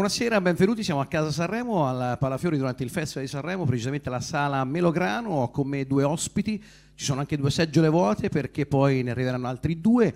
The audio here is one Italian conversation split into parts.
Buonasera, benvenuti. Siamo a Casa Sanremo, al Palafiori durante il Festival di Sanremo, precisamente alla sala Melograno. Ho con me due ospiti, ci sono anche due seggiole vuote perché poi ne arriveranno altri due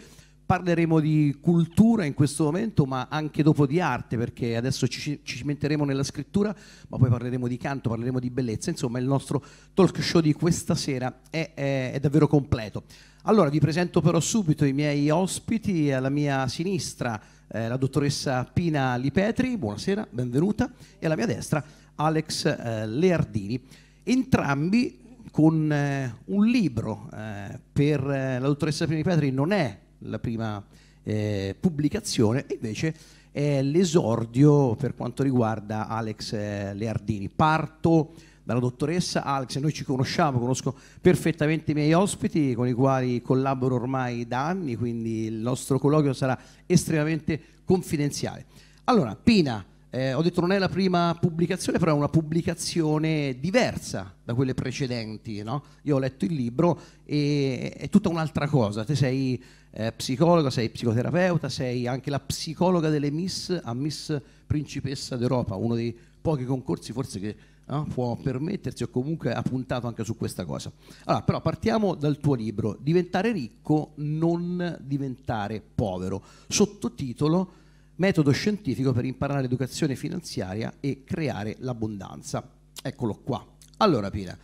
parleremo di cultura in questo momento, ma anche dopo di arte, perché adesso ci, ci cimenteremo nella scrittura, ma poi parleremo di canto, parleremo di bellezza. Insomma, il nostro talk show di questa sera è, è, è davvero completo. Allora, vi presento però subito i miei ospiti. Alla mia sinistra eh, la dottoressa Pina Lipetri, buonasera, benvenuta, e alla mia destra Alex eh, Leardini. Entrambi con eh, un libro eh, per eh, la dottoressa Pina Lipetri non è la prima eh, pubblicazione, e invece è l'esordio per quanto riguarda Alex eh, Leardini. Parto dalla dottoressa Alex, noi ci conosciamo, conosco perfettamente i miei ospiti con i quali collaboro ormai da anni, quindi il nostro colloquio sarà estremamente confidenziale. Allora, Pina, eh, ho detto non è la prima pubblicazione, però è una pubblicazione diversa da quelle precedenti. No? Io ho letto il libro e è tutta un'altra cosa. Te sei eh, psicologa, sei psicoterapeuta, sei anche la psicologa delle Miss a Miss Principessa d'Europa, uno dei pochi concorsi forse che eh, può permettersi o comunque ha puntato anche su questa cosa. Allora, però partiamo dal tuo libro, Diventare ricco, non diventare povero. Sottotitolo metodo scientifico per imparare l'educazione finanziaria e creare l'abbondanza. Eccolo qua. Allora Pina,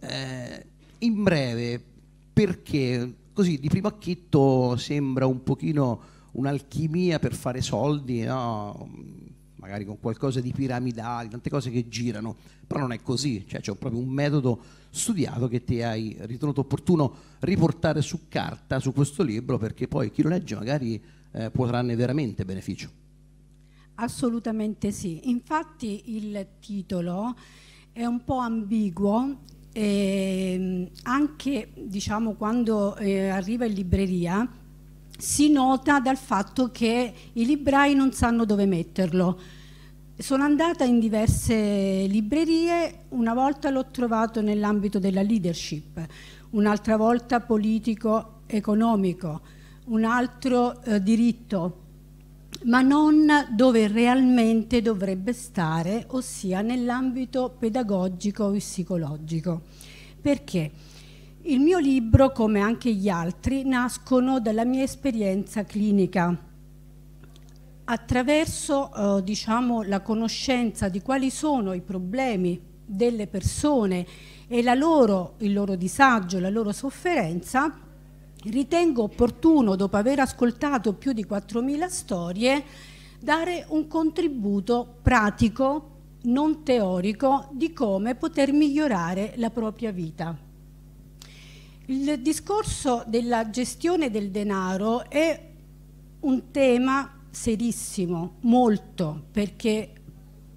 eh, in breve, perché così di primo acchitto sembra un pochino un'alchimia per fare soldi, no? magari con qualcosa di piramidale, tante cose che girano, però non è così, cioè c'è proprio un metodo studiato che ti hai ritenuto opportuno riportare su carta, su questo libro, perché poi chi lo legge magari eh, può trarne veramente beneficio. Assolutamente sì, infatti il titolo è un po' ambiguo, eh, anche diciamo, quando eh, arriva in libreria si nota dal fatto che i librai non sanno dove metterlo. Sono andata in diverse librerie, una volta l'ho trovato nell'ambito della leadership, un'altra volta politico-economico, un altro eh, diritto, ma non dove realmente dovrebbe stare, ossia nell'ambito pedagogico e psicologico. Perché? Il mio libro, come anche gli altri, nascono dalla mia esperienza clinica. Attraverso eh, diciamo, la conoscenza di quali sono i problemi delle persone e loro, il loro disagio, la loro sofferenza, ritengo opportuno, dopo aver ascoltato più di 4.000 storie, dare un contributo pratico, non teorico, di come poter migliorare la propria vita. Il discorso della gestione del denaro è un tema serissimo, molto, perché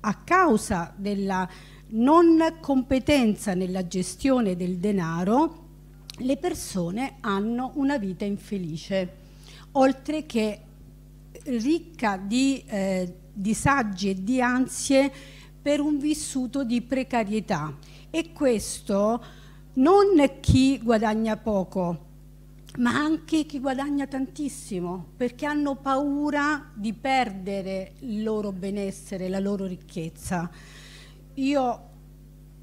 a causa della non competenza nella gestione del denaro le persone hanno una vita infelice, oltre che ricca di eh, disagi e di ansie per un vissuto di precarietà. E questo non chi guadagna poco, ma anche chi guadagna tantissimo, perché hanno paura di perdere il loro benessere, la loro ricchezza. Io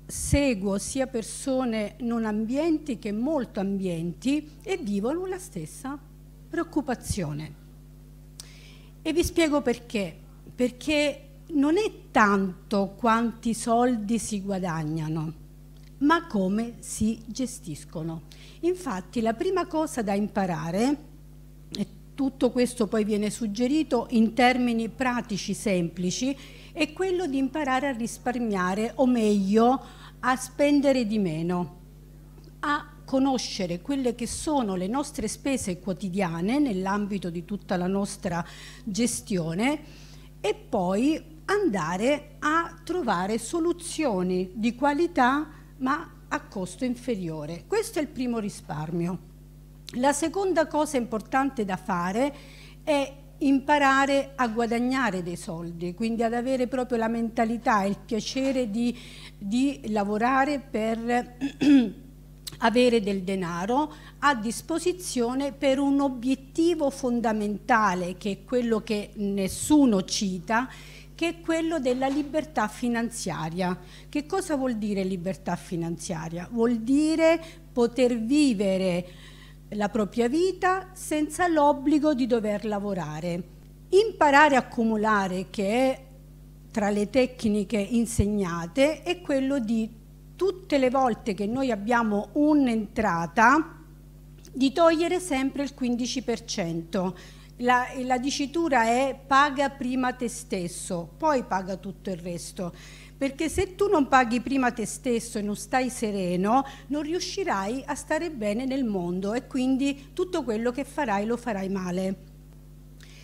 seguo sia persone non ambienti che molto ambienti e vivono la stessa preoccupazione. E vi spiego perché. Perché non è tanto quanti soldi si guadagnano, ma come si gestiscono. Infatti la prima cosa da imparare, e tutto questo poi viene suggerito in termini pratici semplici, è quello di imparare a risparmiare o meglio a spendere di meno, a conoscere quelle che sono le nostre spese quotidiane nell'ambito di tutta la nostra gestione e poi andare a trovare soluzioni di qualità ma a costo inferiore. Questo è il primo risparmio. La seconda cosa importante da fare è imparare a guadagnare dei soldi, quindi ad avere proprio la mentalità e il piacere di, di lavorare per avere del denaro a disposizione per un obiettivo fondamentale che è quello che nessuno cita, che è quello della libertà finanziaria. Che cosa vuol dire libertà finanziaria? Vuol dire poter vivere la propria vita senza l'obbligo di dover lavorare. Imparare a accumulare, che è tra le tecniche insegnate, è quello di tutte le volte che noi abbiamo un'entrata, di togliere sempre il 15%. La, la dicitura è paga prima te stesso, poi paga tutto il resto perché se tu non paghi prima te stesso e non stai sereno, non riuscirai a stare bene nel mondo e quindi tutto quello che farai lo farai male.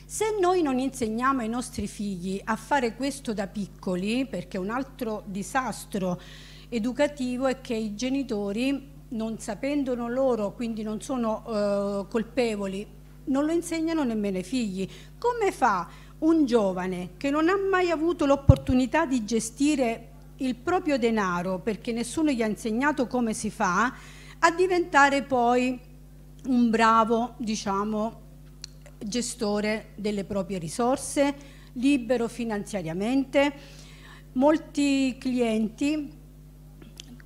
Se noi non insegniamo ai nostri figli a fare questo da piccoli, perché un altro disastro educativo è che i genitori, non sapendolo loro, quindi non sono eh, colpevoli, non lo insegnano nemmeno ai figli. Come fa un giovane che non ha mai avuto l'opportunità di gestire il proprio denaro perché nessuno gli ha insegnato come si fa, a diventare poi un bravo, diciamo, gestore delle proprie risorse, libero finanziariamente. Molti clienti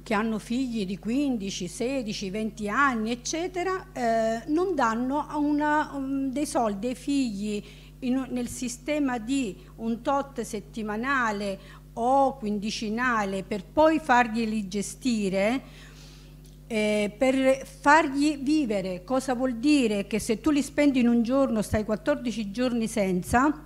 che hanno figli di 15, 16, 20 anni, eccetera, eh, non danno una, um, dei soldi ai figli in, nel sistema di un tot settimanale o quindicinale per poi farglieli gestire, eh, per fargli vivere, cosa vuol dire? Che se tu li spendi in un giorno stai 14 giorni senza,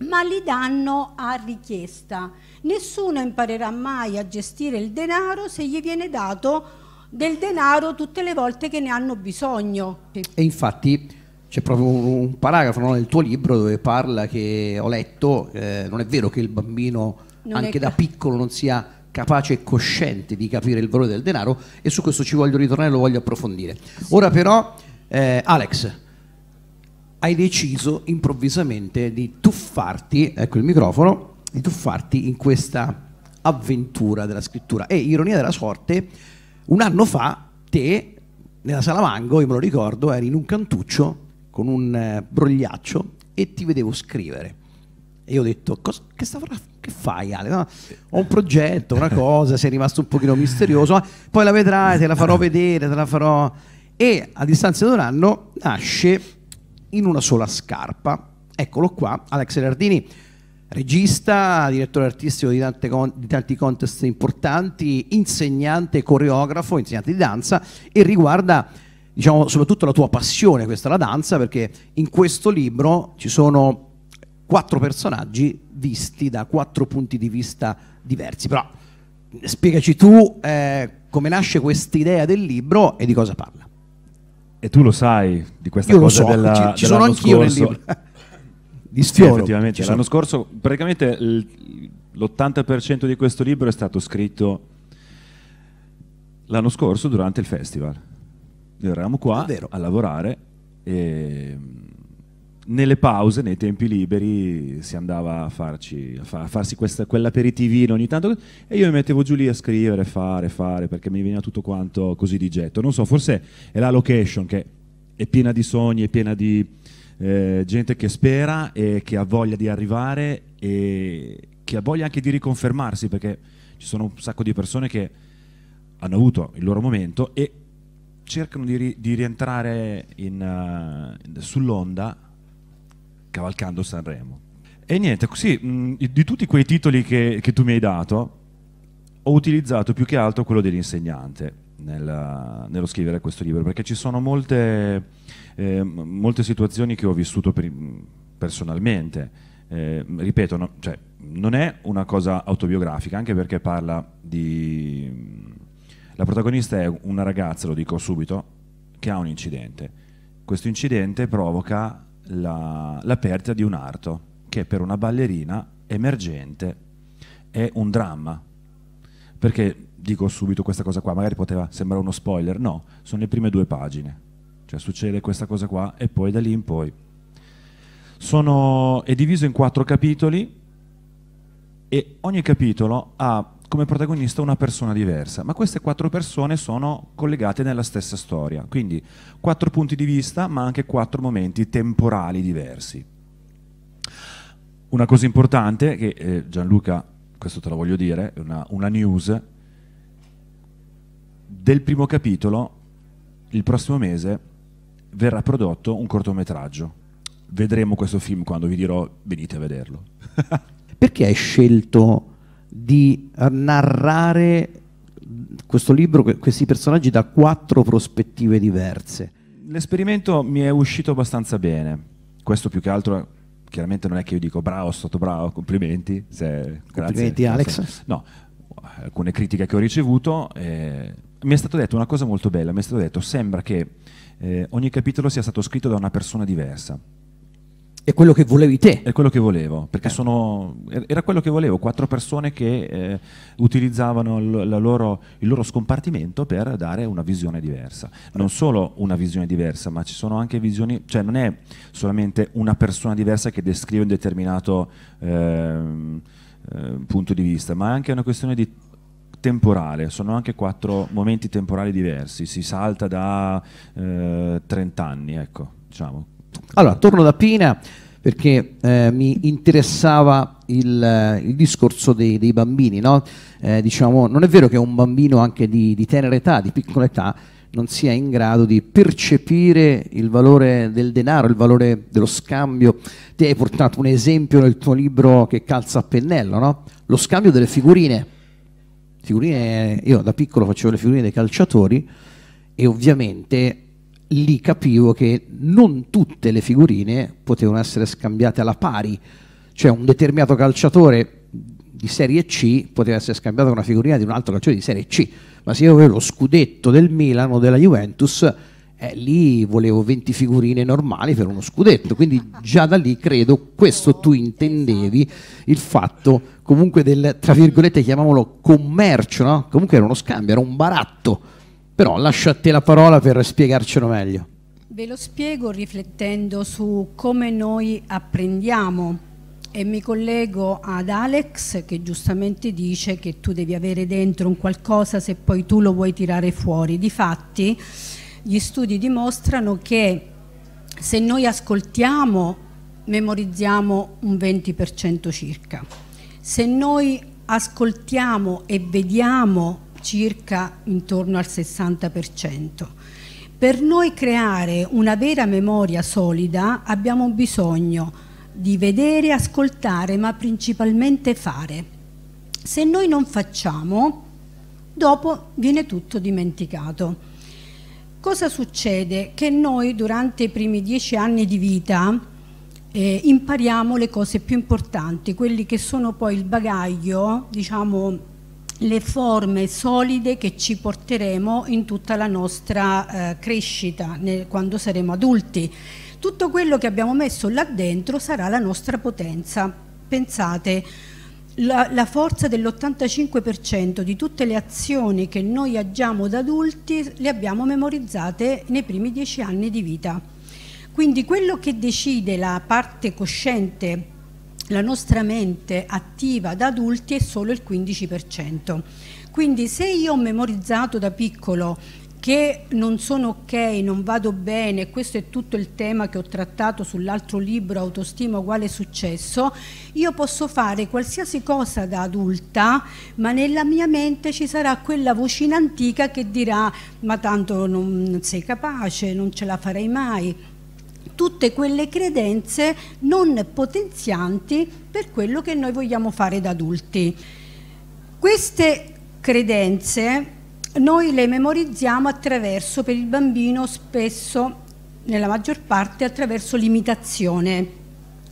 ma li danno a richiesta. Nessuno imparerà mai a gestire il denaro se gli viene dato del denaro tutte le volte che ne hanno bisogno. E infatti c'è proprio un, un paragrafo no, nel tuo libro dove parla che ho letto, eh, non è vero che il bambino non anche da piccolo non sia capace e cosciente di capire il valore del denaro e su questo ci voglio ritornare e lo voglio approfondire. Sì. Ora però, eh, Alex, hai deciso improvvisamente di tuffarti, ecco il microfono, di tuffarti in questa avventura della scrittura e ironia della sorte, un anno fa te nella sala Mango, io me lo ricordo, eri in un cantuccio con un eh, brogliaccio e ti vedevo scrivere. E io ho detto, che, che, fai Ale? No, ho un progetto, una cosa, sei rimasto un pochino misterioso, ma poi la vedrai, te la farò vedere, te la farò... E a distanza di un anno nasce in una sola scarpa, eccolo qua, Alex Lardini, regista, direttore artistico di, con, di, tanti contest importanti, insegnante, coreografo, insegnante di danza e riguarda diciamo, soprattutto la tua passione, questa la danza, perché in questo libro ci sono quattro personaggi visti da quattro punti di vista diversi. Però spiegaci tu eh, come nasce questa idea del libro e di cosa parla. E tu lo sai di questa Io cosa so, della, ci, ci sono anch'io scorso. nel libro. di sfioro. Sì, effettivamente, l'anno scorso praticamente l'80% di questo libro è stato scritto l'anno scorso durante il festival eravamo qua a lavorare e nelle pause, nei tempi liberi, si andava a, farci, a, fa, a farsi questa, quell'aperitivino ogni tanto e io mi mettevo giù lì a scrivere, fare, fare, perché mi veniva tutto quanto così di getto. Non so, forse è la location che è piena di sogni, è piena di eh, gente che spera e che ha voglia di arrivare e che ha voglia anche di riconfermarsi, perché ci sono un sacco di persone che hanno avuto il loro momento e cercano di, ri- di rientrare in, uh, sull'onda cavalcando Sanremo. E niente, così, mh, mm, di tutti quei titoli che, che, tu mi hai dato, ho utilizzato più che altro quello dell'insegnante nel, nello scrivere questo libro, perché ci sono molte, eh, molte situazioni che ho vissuto per, personalmente. Eh, ripeto, no, cioè, non è una cosa autobiografica, anche perché parla di la protagonista è una ragazza, lo dico subito, che ha un incidente. Questo incidente provoca la, la perdita di un arto, che per una ballerina emergente è un dramma. Perché dico subito questa cosa qua, magari poteva sembrare uno spoiler, no, sono le prime due pagine. Cioè succede questa cosa qua e poi da lì in poi. Sono, è diviso in quattro capitoli e ogni capitolo ha come protagonista una persona diversa, ma queste quattro persone sono collegate nella stessa storia, quindi quattro punti di vista ma anche quattro momenti temporali diversi. Una cosa importante che eh, Gianluca, questo te lo voglio dire, una, una news, del primo capitolo il prossimo mese verrà prodotto un cortometraggio. Vedremo questo film quando vi dirò venite a vederlo. Perché hai scelto di narrare questo libro, questi personaggi da quattro prospettive diverse. L'esperimento mi è uscito abbastanza bene, questo più che altro chiaramente non è che io dico bravo, sono stato bravo, complimenti. Se, complimenti grazie, Alex. No, alcune critiche che ho ricevuto, eh, mi è stato detto una cosa molto bella, mi è stato detto sembra che eh, ogni capitolo sia stato scritto da una persona diversa. È quello che volevi te. È quello che volevo, perché eh. sono, er-, era quello che volevo, quattro persone che eh, utilizzavano loro, il loro scompartimento per dare una visione diversa. Non eh. solo una visione diversa, ma ci sono anche visioni, cioè non è solamente una persona diversa che descrive un determinato ehm, eh, punto di vista, ma è anche una questione di temporale, sono anche quattro momenti temporali diversi, si salta da 30 eh, anni, ecco, diciamo. Allora, torno da Pina perché eh, mi interessava il, eh, il discorso dei, dei bambini, no? eh, diciamo, non è vero che un bambino anche di, di tenera età, di piccola età, non sia in grado di percepire il valore del denaro, il valore dello scambio. Ti hai portato un esempio nel tuo libro che calza a pennello, no? Lo scambio delle figurine. figurine. Io da piccolo facevo le figurine dei calciatori e ovviamente lì capivo che non tutte le figurine potevano essere scambiate alla pari, cioè un determinato calciatore di Serie C poteva essere scambiato con una figurina di un altro calciatore di Serie C, ma se io avevo lo scudetto del Milano o della Juventus, eh, lì volevo 20 figurine normali per uno scudetto, quindi già da lì credo questo tu intendevi il fatto comunque del, tra virgolette, chiamiamolo commercio, no? comunque era uno scambio, era un baratto però lascio a te la parola per spiegarcelo meglio. Ve lo spiego riflettendo su come noi apprendiamo e mi collego ad Alex che giustamente dice che tu devi avere dentro un qualcosa se poi tu lo vuoi tirare fuori. Difatti gli studi dimostrano che se noi ascoltiamo memorizziamo un 20% circa. Se noi ascoltiamo e vediamo circa intorno al 60%. Per noi creare una vera memoria solida abbiamo bisogno di vedere, ascoltare, ma principalmente fare. Se noi non facciamo, dopo viene tutto dimenticato. Cosa succede? Che noi durante i primi dieci anni di vita eh, impariamo le cose più importanti, quelli che sono poi il bagaglio, diciamo, le forme solide che ci porteremo in tutta la nostra eh, crescita nel, quando saremo adulti. Tutto quello che abbiamo messo là dentro sarà la nostra potenza. Pensate, la, la forza dell'85% di tutte le azioni che noi agiamo da adulti le abbiamo memorizzate nei primi dieci anni di vita. Quindi quello che decide la parte cosciente la nostra mente attiva da adulti è solo il 15%. Quindi se io ho memorizzato da piccolo che non sono ok, non vado bene, questo è tutto il tema che ho trattato sull'altro libro Autostima uguale successo, io posso fare qualsiasi cosa da adulta, ma nella mia mente ci sarà quella vocina antica che dirà ma tanto non sei capace, non ce la farei mai tutte quelle credenze non potenzianti per quello che noi vogliamo fare da adulti. Queste credenze noi le memorizziamo attraverso, per il bambino spesso, nella maggior parte, attraverso l'imitazione.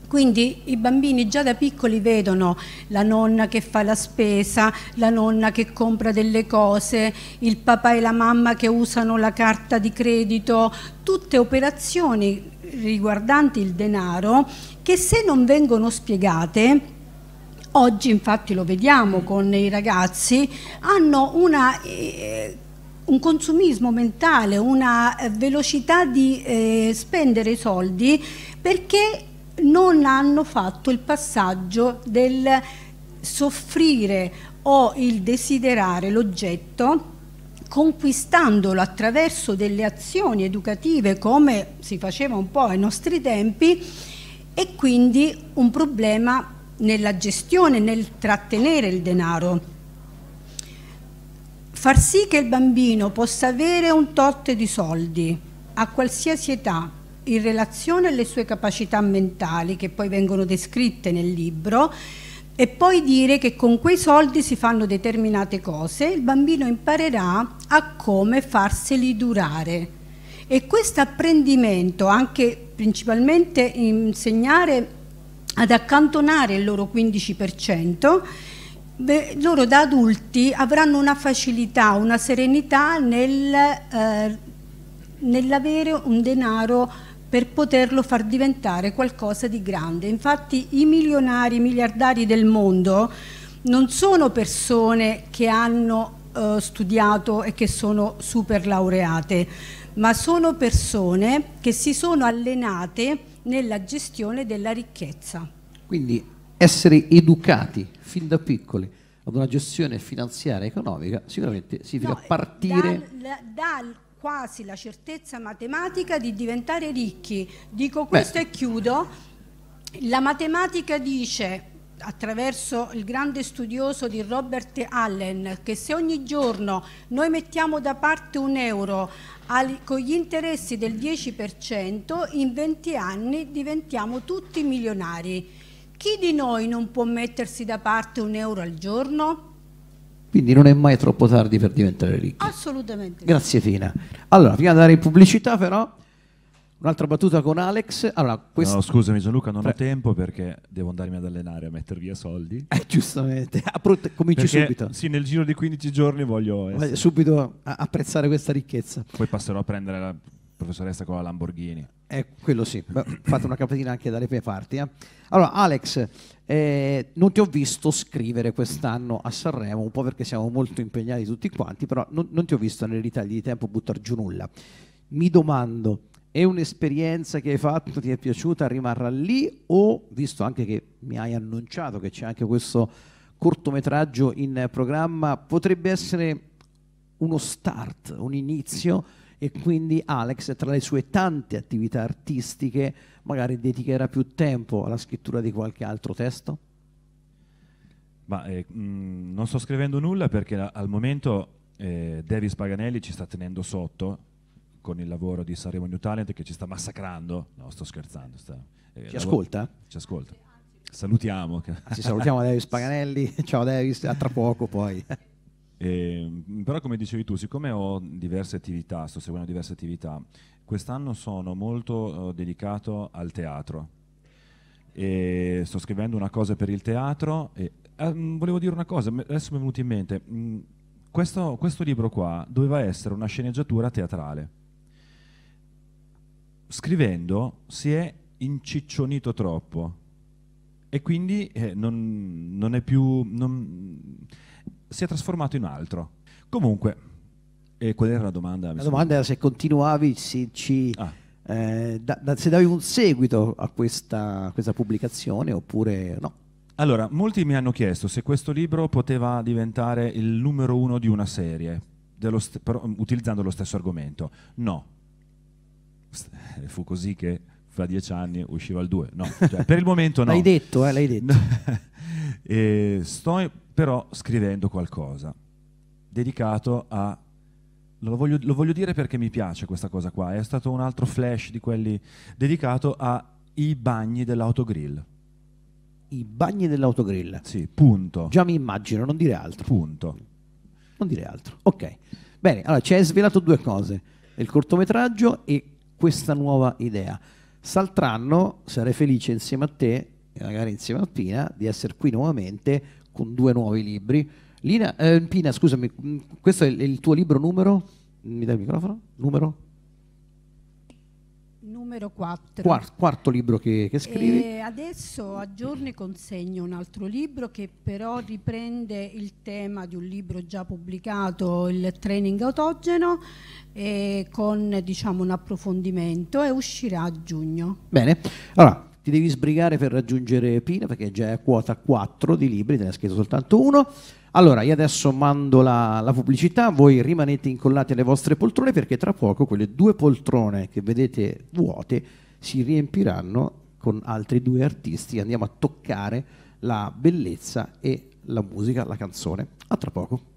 Quindi i bambini già da piccoli vedono la nonna che fa la spesa, la nonna che compra delle cose, il papà e la mamma che usano la carta di credito, tutte operazioni riguardanti il denaro che se non vengono spiegate oggi infatti lo vediamo mm. con i ragazzi hanno una eh, un consumismo mentale, una velocità di eh, spendere i soldi perché non hanno fatto il passaggio del soffrire o il desiderare l'oggetto conquistandolo attraverso delle azioni educative come si faceva un po' ai nostri tempi e quindi un problema nella gestione, nel trattenere il denaro. Far sì che il bambino possa avere un tot di soldi a qualsiasi età in relazione alle sue capacità mentali che poi vengono descritte nel libro, e poi dire che con quei soldi si fanno determinate cose, il bambino imparerà a come farseli durare. E questo apprendimento, anche principalmente insegnare ad accantonare il loro 15%, beh, loro da adulti avranno una facilità, una serenità nel, eh, nell'avere un denaro per poterlo far diventare qualcosa di grande. Infatti i milionari, i miliardari del mondo non sono persone che hanno eh, studiato e che sono super laureate, ma sono persone che si sono allenate nella gestione della ricchezza. Quindi essere educati fin da piccoli ad una gestione finanziaria e economica sicuramente significa no, eh, partire dal, dal quasi la certezza matematica di diventare ricchi. Dico questo Beh. e chiudo. La matematica dice attraverso il grande studioso di Robert Allen che se ogni giorno noi mettiamo da parte un euro al, con gli interessi del 10% in 20 anni diventiamo tutti milionari. Chi di noi non può mettersi da parte un euro al giorno? Quindi non è mai troppo tardi per diventare ricchi. Assolutamente. Grazie Fina. Allora, prima di andare in pubblicità però, un'altra battuta con Alex. Allora, quest... No, scusami Gianluca, non Pre... ho tempo perché devo andarmi ad allenare, a mettere via soldi. Eh, giustamente, ah, cominci perché, subito. Sì, nel giro di 15 giorni voglio... Essere... Subito apprezzare questa ricchezza. Poi passerò a prendere la professoressa con la Lamborghini. Eh, quello sì, fate una capatina anche dalle mie parti. Eh. Allora, Alex, eh, non ti ho visto scrivere quest'anno a Sanremo, un po' perché siamo molto impegnati tutti quanti, però non, non ti ho visto nei ritagli di tempo buttare giù nulla. Mi domando, è un'esperienza che hai fatto, ti è piaciuta, rimarrà lì o, visto anche che mi hai annunciato che c'è anche questo cortometraggio in programma, potrebbe essere uno start, un inizio? e quindi Alex tra le sue tante attività artistiche magari dedicherà più tempo alla scrittura di qualche altro testo? Ma, eh, mh, mm, non sto scrivendo nulla perché a, al momento eh, Davis Paganelli ci sta tenendo sotto con il lavoro di Saremo New Talent che ci sta massacrando. No, sto scherzando. Sta, eh, ci ascolta? Ci ascolta. Salutiamo. Ci salutiamo Davis Paganelli. Ciao Davis, a tra poco poi. Eh, però come dicevi tu, siccome ho diverse attività, sto seguendo diverse attività, quest'anno sono molto eh, dedicato al teatro. E sto scrivendo una cosa per il teatro. E, ehm, volevo dire una cosa, adesso mi è venuto in mente. Mh, mm, questo, questo libro qua doveva essere una sceneggiatura teatrale. Scrivendo si è inciccionito troppo e quindi eh, non, non, è più... Non, si è trasformato in altro. Comunque, eh, qual era la domanda? La domanda era se continuavi, se, ci, ah. eh, da, da, se davi un seguito a questa, a questa pubblicazione oppure no. Allora, molti mi hanno chiesto se questo libro poteva diventare il numero uno di una serie, st- però, mm, utilizzando lo stesso argomento. No. Eh, fu così che fra dieci anni usciva il 2. No, cioè, per il momento no. l'hai detto, eh, l'hai detto. sto però scrivendo qualcosa, dedicato a... Lo voglio, lo voglio dire perché mi piace questa cosa qua, è stato un altro flash di quelli dedicato ai bagni dell'autogrill. I bagni dell'autogrill? Sì, punto. Già mi immagino, non dire altro. Punto. Non dire altro. Ok. Bene, allora ci hai svelato due cose, il cortometraggio e questa nuova idea. Saltranno, sarei felice insieme a te e magari insieme a Pina di essere qui nuovamente con due nuovi libri. Lina, eh, Pina, scusami, mm, questo è il tuo libro numero? Mi dai il microfono? Numero? Numero 4. Quarto, quarto libro che, che scrivi. E eh, adesso a giorni consegno un altro libro che però riprende il tema di un libro già pubblicato, il training autogeno, eh, con diciamo, un approfondimento e uscirà a giugno. Bene, allora ti devi sbrigare per raggiungere Pina perché già è a quota 4 di libri, te ne ha scritto soltanto uno. Allora, io adesso mando la, la, pubblicità, voi rimanete incollati alle vostre poltrone perché tra poco quelle due poltrone che vedete vuote si riempiranno con altri due artisti. Andiamo a toccare la bellezza e la musica, la canzone. A tra poco.